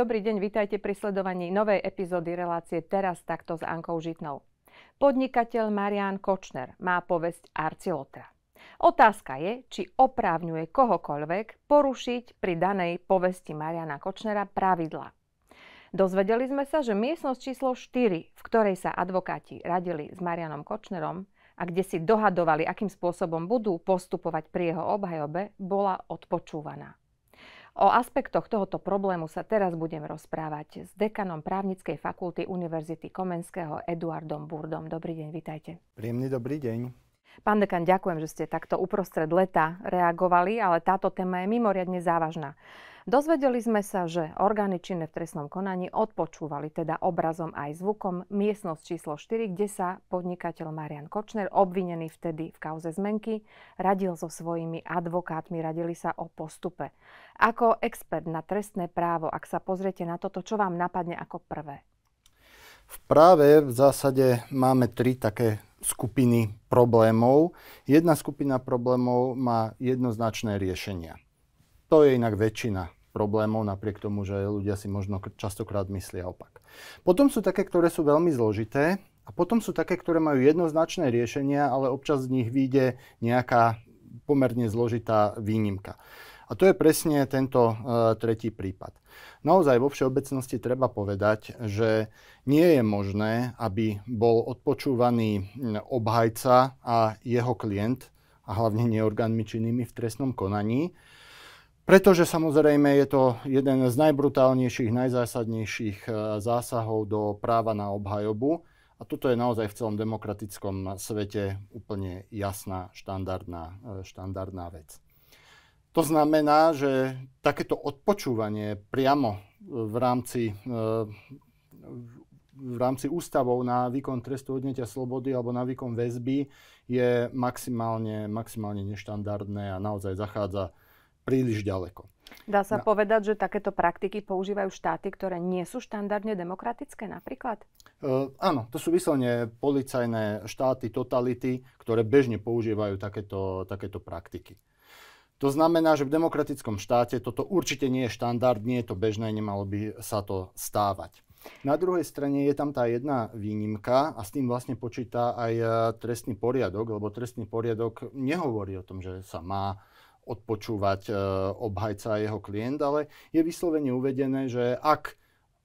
dobrý deň, vítajte pri sledovaní novej epizódy relácie Teraz takto s Ankou Žitnou. Podnikateľ Marian Kočner má povesť Arcilotra. Otázka je, či oprávňuje kohokoľvek porušiť pri danej povesti Mariana Kočnera pravidla. Dozvedeli sme sa, že miestnosť číslo 4, v ktorej sa advokáti radili s Marianom Kočnerom a kde si dohadovali, akým spôsobom budú postupovať pri jeho obhajobe, bola odpočúvaná. O aspektoch tohoto problému sa teraz budem rozprávať s dekanom právnickej fakulty Univerzity Komenského Eduardom Burdom. Dobrý deň, vitajte. Príjemný dobrý deň. Pán dekan, ďakujem, že ste takto uprostred leta reagovali, ale táto téma je mimoriadne závažná. Dozvedeli sme sa, že orgány činné v trestnom konaní odpočúvali teda obrazom aj zvukom miestnosť číslo 4, kde sa podnikateľ Marian Kočner, obvinený vtedy v kauze zmenky, radil so svojimi advokátmi, radili sa o postupe. Ako expert na trestné právo, ak sa pozriete na toto, čo vám napadne ako prvé? V práve v zásade máme tri také skupiny problémov. Jedna skupina problémov má jednoznačné riešenia. To je inak väčšina problémov, napriek tomu, že ľudia si možno častokrát myslia opak. Potom sú také, ktoré sú veľmi zložité a potom sú také, ktoré majú jednoznačné riešenia, ale občas z nich vyjde nejaká pomerne zložitá výnimka. A to je presne tento e, tretí prípad. Naozaj vo všeobecnosti treba povedať, že nie je možné, aby bol odpočúvaný obhajca a jeho klient, a hlavne neorgánmi činnými v trestnom konaní, pretože samozrejme je to jeden z najbrutálnejších, najzásadnejších e, zásahov do práva na obhajobu. A toto je naozaj v celom demokratickom svete úplne jasná, štandardná, e, štandardná vec. To znamená, že takéto odpočúvanie priamo e, v rámci, e, v rámci ústavov na výkon trestu odnetia slobody alebo na výkon väzby je maximálne, maximálne neštandardné a naozaj zachádza príliš ďaleko. Dá sa na... povedať, že takéto praktiky používajú štáty, ktoré nie sú štandardne demokratické napríklad? Uh, áno, to sú vyslovne policajné štáty, totality, ktoré bežne používajú takéto, takéto praktiky. To znamená, že v demokratickom štáte toto určite nie je štandard, nie je to bežné, nemalo by sa to stávať. Na druhej strane je tam tá jedna výnimka a s tým vlastne počíta aj e, trestný poriadok, lebo trestný poriadok nehovorí o tom, že sa má odpočúvať e, obhajca a jeho klient, ale je vyslovene uvedené, že ak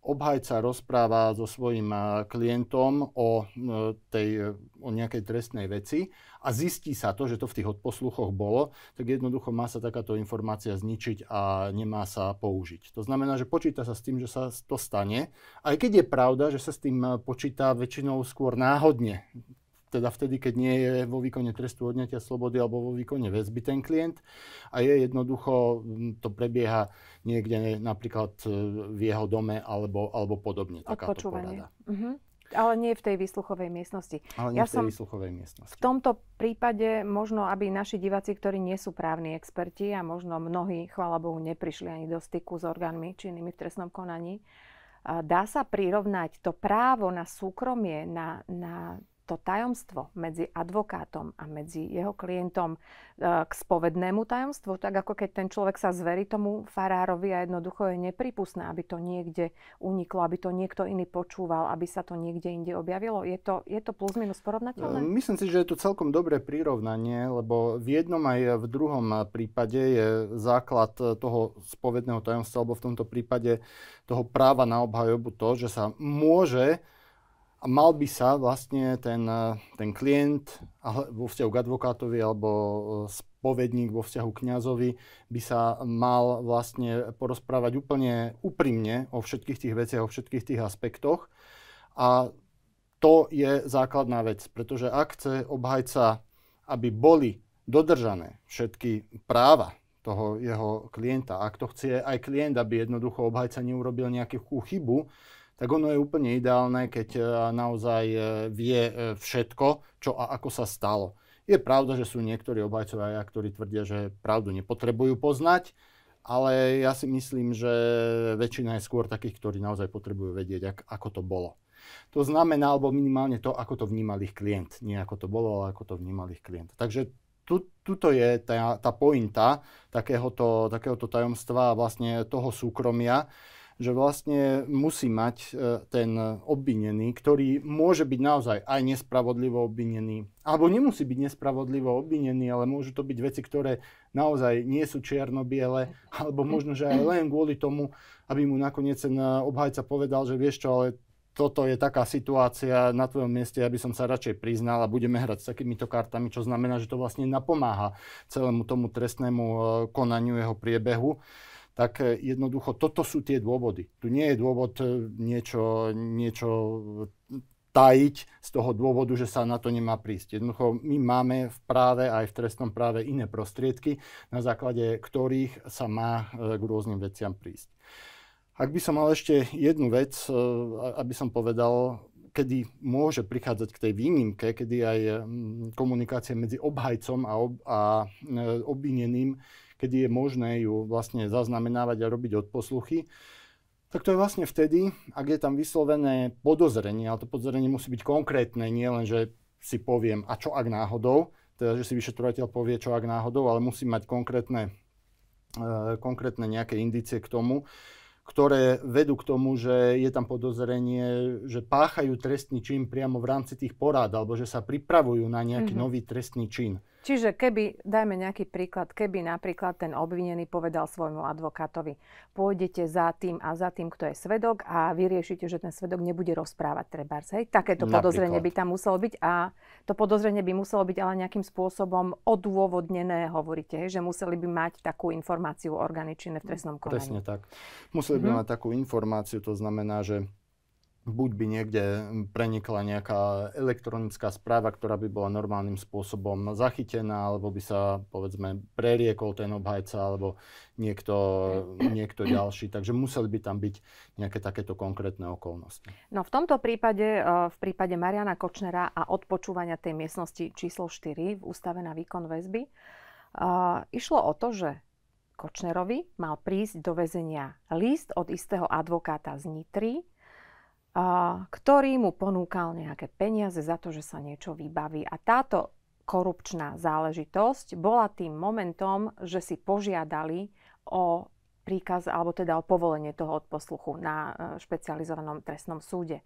obhajca rozpráva so svojím eh, klientom o, eh, tej, eh, o nejakej trestnej veci a zistí sa to, že to v tých odposluchoch bolo, tak jednoducho má sa takáto informácia zničiť a nemá sa použiť. To znamená, že počíta sa s tým, že sa to stane, aj keď je pravda, že sa s tým počíta väčšinou skôr náhodne teda vtedy, keď nie je vo výkone trestu odňatia slobody alebo vo výkone väzby ten klient a je jednoducho, to prebieha niekde napríklad e, v jeho dome alebo, alebo podobne. Takáto porada. Mhm. Ale nie v tej výsluchovej miestnosti. Ale nie ja v tej výsluchovej miestnosti. V tomto prípade možno, aby naši diváci, ktorí nie sú právni experti a možno mnohí, chvála Bohu, neprišli ani do styku s orgánmi činnými v trestnom konaní, dá sa prirovnať to právo na súkromie, na, na to tajomstvo medzi advokátom a medzi jeho klientom e, k spovednému tajomstvu, tak ako keď ten človek sa zverí tomu farárovi a jednoducho je nepripustné, aby to niekde uniklo, aby to niekto iný počúval, aby sa to niekde inde objavilo. Je to, je to plus minus porovnateľné? E, myslím si, že je to celkom dobré prirovnanie, lebo v jednom aj v druhom prípade je základ toho spovedného tajomstva, alebo v tomto prípade toho práva na obhajobu to, že sa môže a mal by sa vlastne ten, eh, ten klient vo vzťahu k advokátovi alebo eh, spovedník vo vzťahu k kňazovi by sa mal vlastne porozprávať úplne úprimne o všetkých tých veciach, o všetkých tých aspektoch. A to je základná vec, pretože ak chce obhajca, aby boli dodržané všetky práva toho jeho klienta, ak to chce aj klient, aby jednoducho obhajca neurobil nejakú chybu, tak ono je úplne ideálne, keď e, naozaj e, vie e, všetko, čo a ako sa stalo. Je pravda, že sú niektorí obhajcovia, ktorí tvrdia, že pravdu nepotrebujú poznať, ale ja si myslím, že väčšina je skôr takých, ktorí naozaj potrebujú vedieť, ak, ako to bolo. To znamená, alebo minimálne to, ako to vnímal ich klient. Nie ako to bolo, ale ako to vnímal ich klient. Takže tu, tuto je tá, tá pointa takéhoto, takéhoto tajomstva a vlastne toho súkromia, že vlastne musí mať e, ten obvinený, ktorý môže byť naozaj aj nespravodlivo obvinený, alebo nemusí byť nespravodlivo obvinený, ale môžu to byť veci, ktoré naozaj nie sú čierno-biele, alebo možno, že aj len kvôli tomu, aby mu nakoniec ten e, obhajca povedal, že vieš čo, ale toto je taká situácia na tvojom mieste, aby som sa radšej priznal a budeme hrať s takýmito kartami, čo znamená, že to vlastne napomáha celému tomu trestnému e, konaniu jeho priebehu tak e, jednoducho toto sú tie dôvody. Tu nie je dôvod e, niečo, niečo tajiť z toho dôvodu, že sa na to nemá prísť. Jednoducho my máme v práve aj v trestnom práve iné prostriedky, na základe ktorých sa má e, k rôznym veciam prísť. Ak by som mal ešte jednu vec, aby som povedal, kedy môže prichádzať k tej výnimke, kedy aj mm, komunikácia medzi obhajcom a, ob, a obvineným kedy je možné ju vlastne zaznamenávať a robiť odposluchy, tak to je vlastne vtedy, ak je tam vyslovené podozrenie, ale to podozrenie musí byť konkrétne, nie len, že si poviem, a čo ak náhodou, teda, že si vyšetrovateľ povie, čo ak náhodou, ale musí mať konkrétne, e, konkrétne nejaké indície k tomu, ktoré vedú k tomu, že je tam podozrenie, že páchajú trestný čin priamo v rámci tých porád, alebo že sa pripravujú na nejaký mm-hmm. nový trestný čin. Čiže keby, dajme nejaký príklad, keby napríklad ten obvinený povedal svojmu advokátovi, pôjdete za tým a za tým, kto je svedok a vyriešite, že ten svedok nebude rozprávať trebárs. Hej? Takéto napríklad. podozrenie by tam muselo byť a to podozrenie by muselo byť ale nejakým spôsobom odôvodnené, hovoríte, hej? že museli by mať takú informáciu orgány v trestnom konaní. Presne tak. Museli by mm-hmm. mať takú informáciu, to znamená, že buď by niekde prenikla nejaká elektronická správa, ktorá by bola normálnym spôsobom zachytená, alebo by sa, povedzme, preriekol ten obhajca, alebo niekto, niekto ďalší. Takže museli by tam byť nejaké takéto konkrétne okolnosti. No v tomto prípade, e, v prípade Mariana Kočnera a odpočúvania tej miestnosti číslo 4 v Ústave na výkon väzby, e, išlo o to, že Kočnerovi mal prísť do väzenia list od istého advokáta z Nitry, ktorý mu ponúkal nejaké peniaze za to, že sa niečo vybaví. A táto korupčná záležitosť bola tým momentom, že si požiadali o príkaz, alebo teda o povolenie toho odposluchu na e, špecializovanom trestnom súde.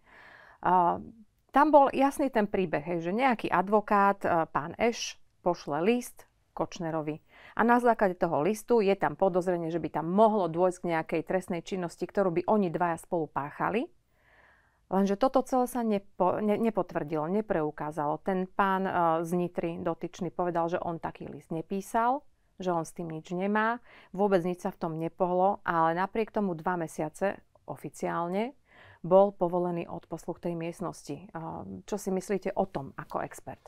Tam bol jasný ten príbeh, že nejaký advokát, e, pán Eš, pošle list Kočnerovi. A na základe toho listu je tam podozrenie, že by tam mohlo dôjsť k nejakej trestnej činnosti, ktorú by oni dvaja spolu páchali. Lenže toto celé sa nepo, ne, nepotvrdilo, nepreukázalo. Ten pán e, z Nitry dotyčný povedal, že on taký list nepísal, že on s tým nič nemá, vôbec nič sa v tom nepohlo, ale napriek tomu dva mesiace oficiálne bol povolený od posluch tej miestnosti. E, čo si myslíte o tom ako expert?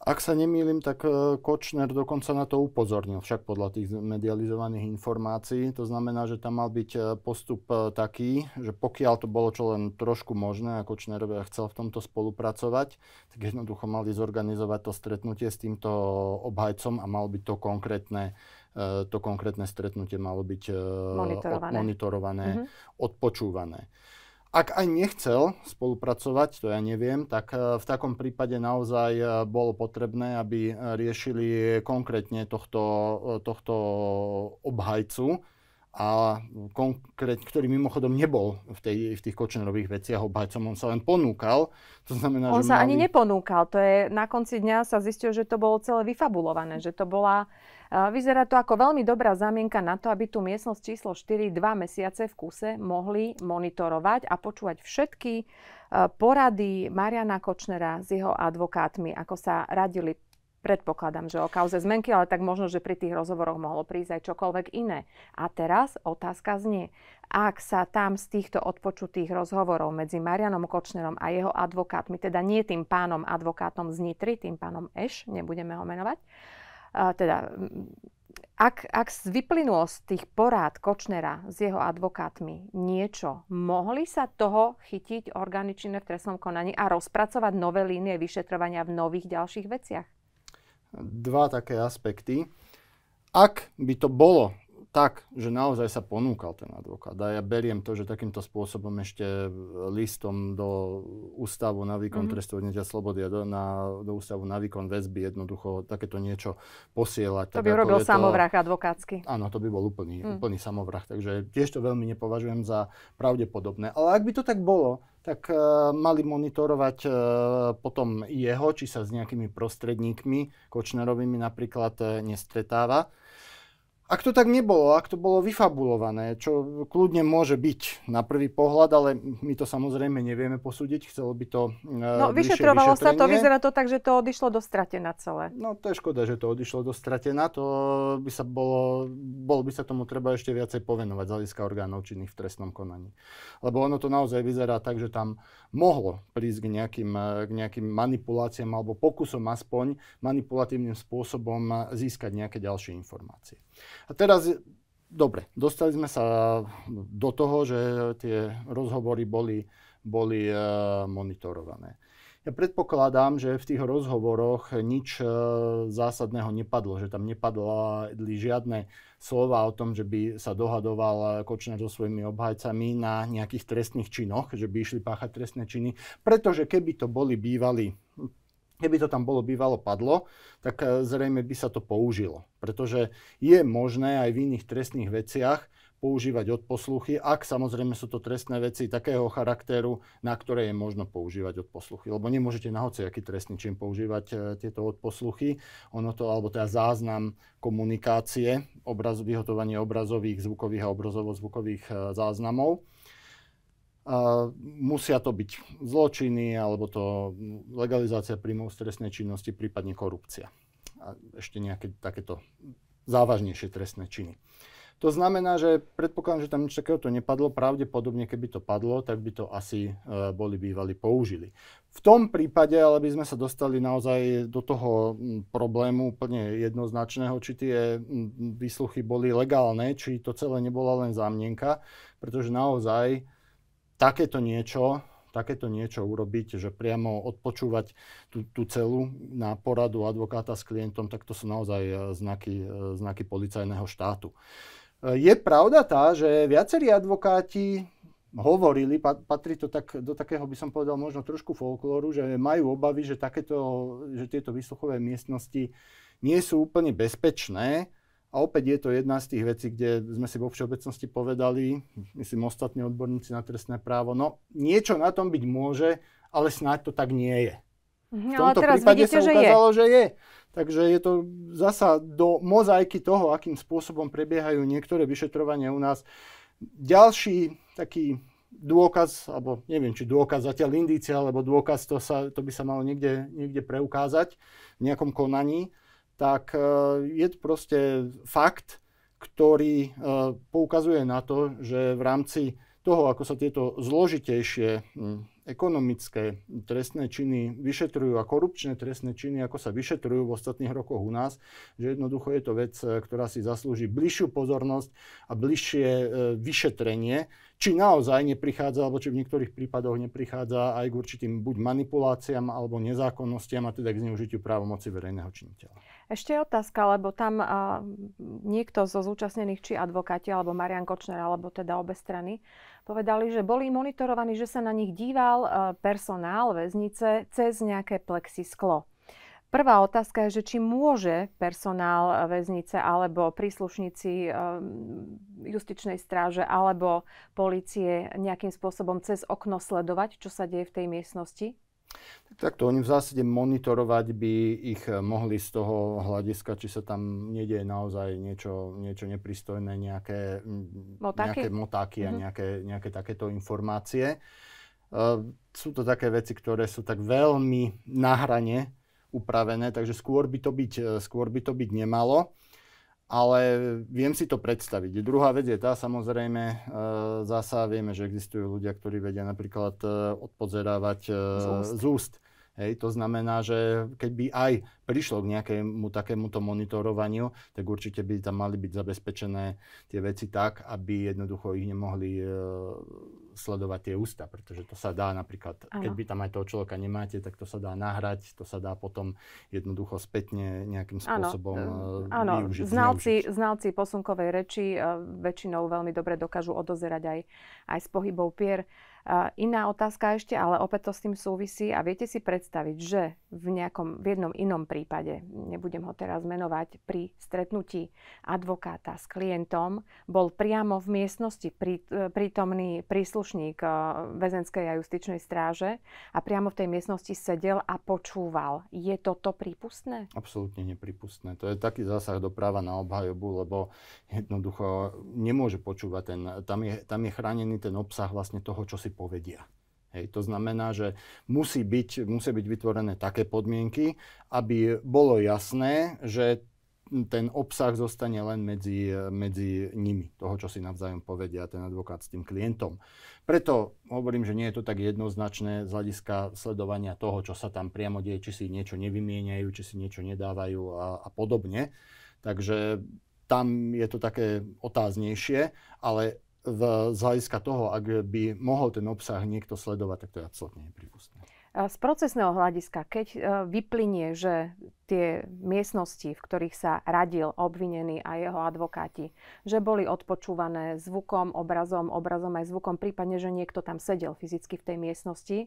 Ak sa nemýlim, tak e, Kočner dokonca na to upozornil, však podľa tých medializovaných informácií. To znamená, že tam mal byť e, postup e, taký, že pokiaľ to bolo čo len trošku možné a Kočner chcel v tomto spolupracovať, tak jednoducho mali zorganizovať to stretnutie s týmto obhajcom a mal byť to konkrétne to konkrétne stretnutie malo byť monitorované, monitorované mm-hmm. odpočúvané. Ak aj nechcel spolupracovať, to ja neviem, tak e, v takom prípade naozaj e, bolo potrebné, aby e, riešili konkrétne tohto, tohto obhajcu, a konkrét, ktorý mimochodom nebol v, tej, v tých Kočnerových veciach obhajcom, on sa len ponúkal. To znamená, on že sa mali... ani neponúkal, to je, na konci dňa sa zistilo, že to bolo celé vyfabulované, že to bola, vyzerá to ako veľmi dobrá zamienka na to, aby tu miestnosť číslo 4 dva mesiace v kuse mohli monitorovať a počúvať všetky porady Mariana Kočnera s jeho advokátmi, ako sa radili Predpokladám, že o kauze zmenky, ale tak možno, že pri tých rozhovoroch mohlo prísť aj čokoľvek iné. A teraz otázka znie, ak sa tam z týchto odpočutých rozhovorov medzi Marianom Kočnerom a jeho advokátmi, teda nie tým pánom advokátom z Nitry, tým pánom Eš, nebudeme ho menovať, teda ak, ak vyplynulo z tých porád Kočnera s jeho advokátmi niečo, mohli sa toho chytiť orgány činné v trestnom konaní a rozpracovať nové línie vyšetrovania v nových ďalších veciach? dva také aspekty. Ak by to bolo tak, že naozaj sa ponúkal ten advokát. A ja beriem to, že takýmto spôsobom ešte listom do ústavu na výkon mm-hmm. trestu odnetia slobody a do, na, do ústavu na výkon väzby jednoducho takéto niečo posielať. To tak by robil samovrach advokátsky. Áno, to by bol úplný, mm. úplný samovrach. Takže tiež to veľmi nepovažujem za pravdepodobné. Ale ak by to tak bolo, tak uh, mali monitorovať uh, potom jeho, či sa s nejakými prostredníkmi, Kočnerovými napríklad, uh, nestretáva ak to tak nebolo, ak to bolo vyfabulované, čo kľudne môže byť na prvý pohľad, ale my to samozrejme nevieme posúdiť, chcelo by to e, No, vyšetrovalo sa to, vyzerá to tak, že to odišlo do stratená celé. No, to je škoda, že to odišlo do stratená, to by sa bolo, bolo by sa tomu treba ešte viacej povenovať z hľadiska orgánov činných v trestnom konaní. Lebo ono to naozaj vyzerá tak, že tam mohlo prísť k nejakým, e, k nejakým manipuláciám alebo pokusom aspoň manipulatívnym spôsobom e, získať nejaké ďalšie informácie. A teraz, dobre, dostali sme sa do toho, že tie rozhovory boli, boli e, monitorované. Ja predpokladám, že v tých rozhovoroch nič e, zásadného nepadlo, že tam nepadli žiadne slova o tom, že by sa dohadoval Kočner so svojimi obhajcami na nejakých trestných činoch, že by išli páchať trestné činy, pretože keby to boli bývali keby to tam bolo bývalo padlo, tak eh, zrejme by sa to použilo. Pretože je možné aj v iných trestných veciach používať odposluchy, ak samozrejme sú to trestné veci takého charakteru, na ktoré je možno používať odposluchy. Lebo nemôžete na hociaký trestný čin používať eh, tieto odposluchy, ono to, alebo teda záznam komunikácie, obraz, vyhotovanie obrazových, zvukových a obrazovo-zvukových eh, záznamov a musia to byť zločiny, alebo to legalizácia príjmov z trestnej činnosti, prípadne korupcia. A ešte nejaké takéto závažnejšie trestné činy. To znamená, že predpokladám, že tam nič takéhoto nepadlo. Pravdepodobne, keby to padlo, tak by to asi uh, boli bývali použili. V tom prípade, ale by sme sa dostali naozaj do toho problému úplne jednoznačného, či tie výsluchy boli legálne, či to celé nebola len zámienka, pretože naozaj takéto niečo, takéto niečo urobiť, že priamo odpočúvať tú, tú celú na poradu advokáta s klientom, tak to sú naozaj eh, znaky, eh, znaky policajného štátu. Eh, je pravda tá, že viacerí advokáti hovorili, patrí to tak, do takého by som povedal možno trošku folklóru, že majú obavy, že, takéto, že tieto vysluchové miestnosti nie sú úplne bezpečné, a opäť je to jedna z tých vecí, kde sme si vo všeobecnosti povedali, myslím ostatní odborníci na trestné právo, no niečo na tom byť môže, ale snáď to tak nie je. Mhm, v tomto tomto teraz prípade vidíte, sa ukázalo, že je. že je. Takže je to zasa do mozaiky toho, akým spôsobom prebiehajú niektoré vyšetrovania u nás. Ďalší taký dôkaz, alebo neviem, či dôkaz zatiaľ indícia, alebo dôkaz, to, sa, to by sa malo niekde, niekde preukázať v nejakom konaní, tak e, je to proste fakt, ktorý e, poukazuje na to, že v rámci toho, ako sa tieto zložitejšie ekonomické trestné činy vyšetrujú a korupčné trestné činy, ako sa vyšetrujú v ostatných rokoch u nás, že jednoducho je to vec, e, ktorá si zaslúži bližšiu pozornosť a bližšie vyšetrenie, či naozaj neprichádza, alebo či v niektorých prípadoch neprichádza aj k určitým buď manipuláciám alebo nezákonnostiam a teda k zneužitiu právomoci verejného činiteľa. Ešte je otázka, lebo tam a, niekto zo zúčastnených, či advokáti, alebo Marian Kočner, alebo teda obe strany, povedali, že boli monitorovaní, že sa na nich díval a, personál väznice cez nejaké plexisklo. Prvá otázka je, že či môže personál väznice alebo príslušníci justičnej stráže alebo policie nejakým spôsobom cez okno sledovať, čo sa deje v tej miestnosti? Takto oni v zásade monitorovať by ich eh, mohli z toho hľadiska, či sa tam nedieje naozaj niečo, niečo nepristojné, nejaké hm, motáky, nejaké motáky mm-hmm. a mhm. nejaké, nejaké takéto informácie. Uh, sú to také veci, ktoré sú tak veľmi na hrane upravené, takže skôr by to byť, eh, skôr by to byť nemalo ale viem si to predstaviť. Druhá vec je tá, samozrejme, e, zasa vieme, že existujú ľudia, ktorí vedia napríklad e, odpodzerávať e, z úst. Z úst Hej, to znamená, že keď by aj prišlo k nejakému takémuto monitorovaniu, tak určite by tam mali byť zabezpečené tie veci tak, aby jednoducho ich nemohli e, sledovať tie ústa, pretože to sa dá napríklad, ano. keď by tam aj toho človeka nemáte, tak to sa dá nahrať, to sa dá potom jednoducho spätne nejakým spôsobom ano. E, e, využiť. Áno, Znalci, znalci posunkovej reči e, väčšinou veľmi dobre dokážu odozerať aj, aj z pohybov pier. Iná otázka ešte, ale opäť to s tým súvisí a viete si predstaviť, že v, nejakom, v jednom inom prípade, nebudem ho teraz menovať, pri stretnutí advokáta s klientom bol priamo v miestnosti prí, e, prítomný príslušník e, väzenskej a justičnej stráže a priamo v tej miestnosti sedel a počúval. Je toto prípustné? Absolútne nepripustné. To je taký zásah do práva na obhajobu, lebo jednoducho nemôže počúvať ten, tam je, tam je chránený ten obsah vlastne toho, čo si povedia. Hej, to znamená, že musí byť, musia byť vytvorené také podmienky, aby bolo jasné, že ten obsah zostane len medzi, medzi nimi, toho, čo si navzájom povedia ten advokát s tým klientom. Preto hovorím, že nie je to tak jednoznačné z hľadiska sledovania toho, čo sa tam priamo deje, či si niečo nevymieniajú, či si niečo nedávajú a, a podobne. Takže tam je to také otáznejšie, ale v, z hľadiska toho, ak by mohol ten obsah niekto sledovať, tak to je absolútne nepripustné. Z procesného hľadiska, keď e, vyplynie, že tie miestnosti, v ktorých sa radil obvinený a jeho advokáti, že boli odpočúvané zvukom, obrazom, obrazom aj zvukom, prípadne, že niekto tam sedel fyzicky v tej miestnosti,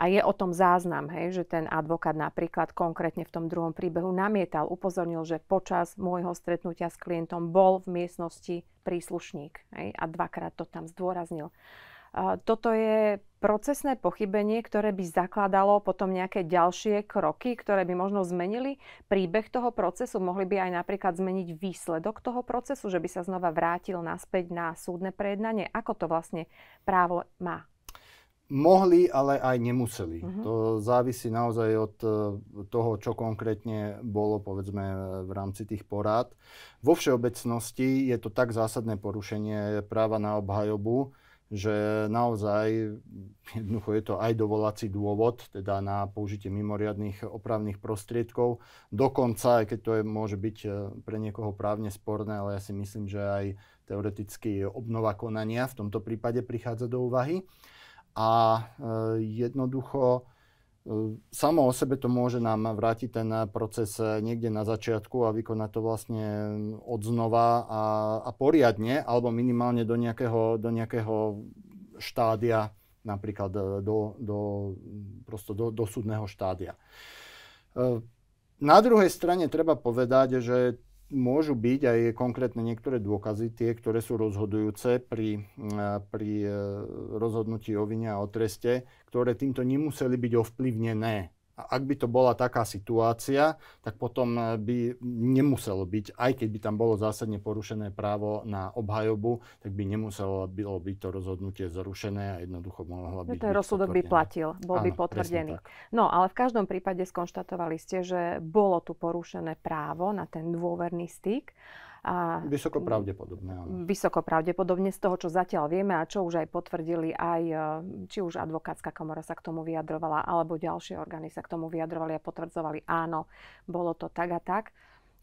a je o tom záznam, hej, že ten advokát napríklad konkrétne v tom druhom príbehu namietal, upozornil, že počas môjho stretnutia s klientom bol v miestnosti príslušník hej, a dvakrát to tam zdôraznil. toto je procesné pochybenie, ktoré by zakladalo potom nejaké ďalšie kroky, ktoré by možno zmenili príbeh toho procesu. Mohli by aj napríklad zmeniť výsledok toho procesu, že by sa znova vrátil naspäť na súdne prejednanie. Ako to vlastne právo má Mohli, ale aj nemuseli. Uh-huh. To závisí naozaj od e, toho, čo konkrétne bolo, povedzme, e, v rámci tých porád. Vo všeobecnosti je to tak zásadné porušenie práva na obhajobu, že naozaj jednoducho je to aj dovolací dôvod, teda na použitie mimoriadných opravných prostriedkov. Dokonca, aj keď to je, môže byť e, pre niekoho právne sporné, ale ja si myslím, že aj teoreticky obnova konania v tomto prípade prichádza do úvahy a e, jednoducho e, samo o sebe to môže nám vrátiť ten proces e, niekde na začiatku a vykonať to vlastne mm, odznova a, a poriadne, alebo minimálne do nejakého, do nejakého štádia, napríklad do, do, prosto do, do súdneho štádia. Na druhej strane treba povedať, že môžu byť aj konkrétne niektoré dôkazy, tie, ktoré sú rozhodujúce pri, eh, pri eh, rozhodnutí o vine a o treste, ktoré týmto nemuseli byť ovplyvnené. A ak by to bola taká situácia, tak potom e, by nemuselo byť, aj keď by tam bolo zásadne porušené právo na obhajobu, tak by nemuselo bylo byť to rozhodnutie zrušené a jednoducho mohla byť... No, ten rozsudok by platil, bol Áno, by potvrdený. No ale v každom prípade skonštatovali ste, že bolo tu porušené právo na ten dôverný styk. A vysoko pravdepodobne. Áno. Vysoko pravdepodobne z toho, čo zatiaľ vieme a čo už aj potvrdili aj, e, či už advokátska komora sa k tomu vyjadrovala, alebo ďalšie orgány sa k tomu vyjadrovali a potvrdzovali, áno, bolo to tak a tak.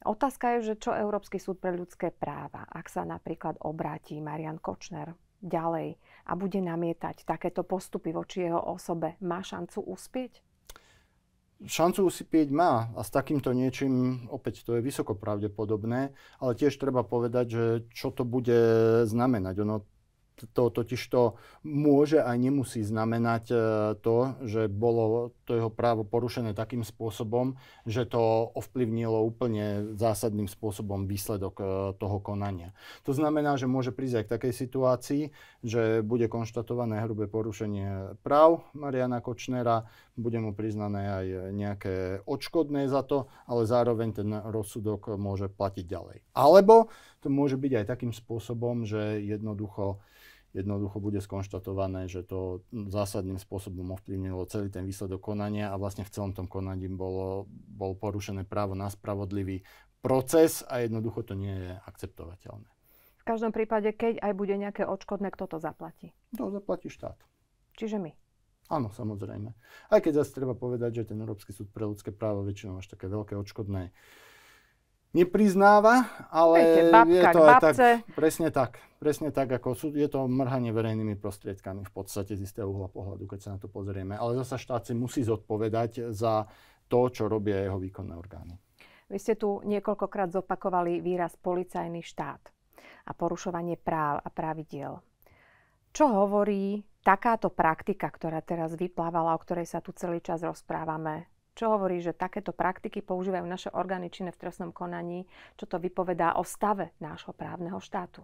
Otázka je, že čo Európsky súd pre ľudské práva, ak sa napríklad obráti Marian Kočner ďalej a bude namietať takéto postupy voči jeho osobe, má šancu uspieť? Šancu usypieť má a s takýmto niečím opäť to je vysoko pravdepodobné, ale tiež treba povedať, že čo to bude znamenať. Ono to totiž to môže aj nemusí znamenať e, to, že bolo to jeho právo porušené takým spôsobom, že to ovplyvnilo úplne zásadným spôsobom výsledok e, toho konania. To znamená, že môže prísť aj k takej situácii, že bude konštatované hrubé porušenie práv Mariana Kočnera, bude mu priznané aj nejaké odškodné za to, ale zároveň ten rozsudok môže platiť ďalej. Alebo to môže byť aj takým spôsobom, že jednoducho jednoducho bude skonštatované, že to zásadným spôsobom ovplyvnilo celý ten výsledok konania a vlastne v celom tom konaní bolo, bol porušené právo na spravodlivý proces a jednoducho to nie je akceptovateľné. V každom prípade, keď aj bude nejaké odškodné, kto to zaplatí? To zaplatí štát. Čiže my? Áno, samozrejme. Aj keď zase treba povedať, že ten Európsky súd pre ľudské právo väčšinou až také veľké odškodné nepriznáva, ale Viete, babka, je to aj tak, presne tak, presne tak, ako sú, je to mrhanie verejnými prostriedkami v podstate z istého uhla pohľadu, keď sa na to pozrieme. Ale zasa štát si musí zodpovedať za to, čo robia jeho výkonné orgány. Vy ste tu niekoľkokrát zopakovali výraz policajný štát a porušovanie práv a pravidiel. Čo hovorí takáto praktika, ktorá teraz vyplávala, o ktorej sa tu celý čas rozprávame, čo hovorí, že takéto praktiky používajú naše orgány činné v trestnom konaní, čo to vypovedá o stave nášho právneho štátu.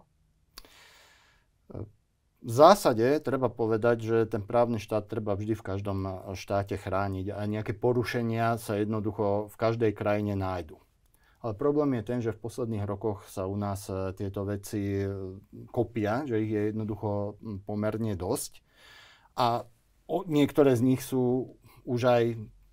V zásade treba povedať, že ten právny štát treba vždy v každom štáte chrániť a nejaké porušenia sa jednoducho v každej krajine nájdu. Ale problém je ten, že v posledných rokoch sa u nás e, tieto veci e, kopia, že ich je jednoducho pomerne dosť. A niektoré z nich sú už aj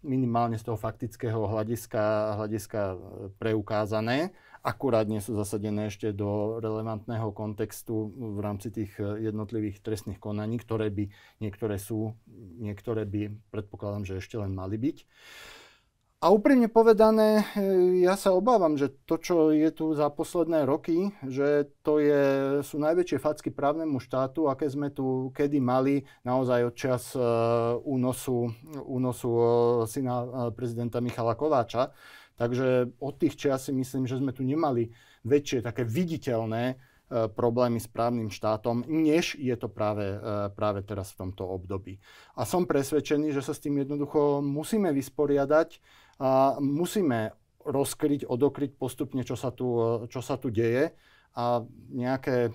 minimálne z toho faktického hľadiska, hľadiska e, preukázané. Akurát nie sú zasadené ešte do relevantného kontextu v rámci tých e, jednotlivých trestných konaní, ktoré by niektoré sú, niektoré by predpokladám, že ešte len mali byť. A úprimne povedané, e, ja sa obávam, že to, čo je tu za posledné roky, že to je, sú najväčšie facky právnemu štátu, aké sme tu kedy mali naozaj od čas e, únosu, únosu e, syna prezidenta Michala Kováča. Takže od tých čias si myslím, že sme tu nemali väčšie také viditeľné problémy s právnym štátom, než je to práve, práve teraz v tomto období. A som presvedčený, že sa s tým jednoducho musíme vysporiadať a musíme rozkryť, odokryť postupne, čo sa tu, čo sa tu deje a nejaké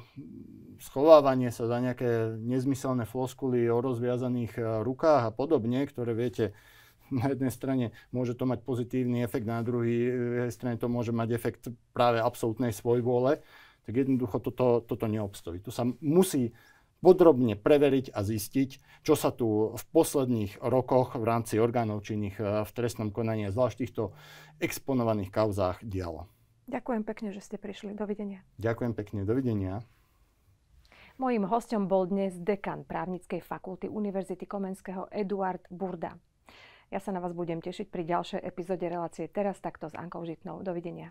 schovávanie sa za nejaké nezmyselné floskuly o rozviazaných e, rukách a podobne, ktoré viete, na jednej strane môže to mať pozitívny efekt, na druhej e, strane to môže mať efekt práve absolútnej svojvôle, tak jednoducho toto, toto neobstojí. Tu sa musí podrobne preveriť a zistiť, čo sa tu v posledných rokoch v rámci orgánov činných e, v trestnom konaní a zvlášť týchto exponovaných kauzách dialo. Ďakujem pekne, že ste prišli. Dovidenia. Ďakujem pekne. Dovidenia. Mojím hostom bol dnes dekan právnickej fakulty Univerzity Komenského Eduard Burda. Ja sa na vás budem tešiť pri ďalšej epizóde relácie Teraz takto s Ankou Žitnou. Dovidenia.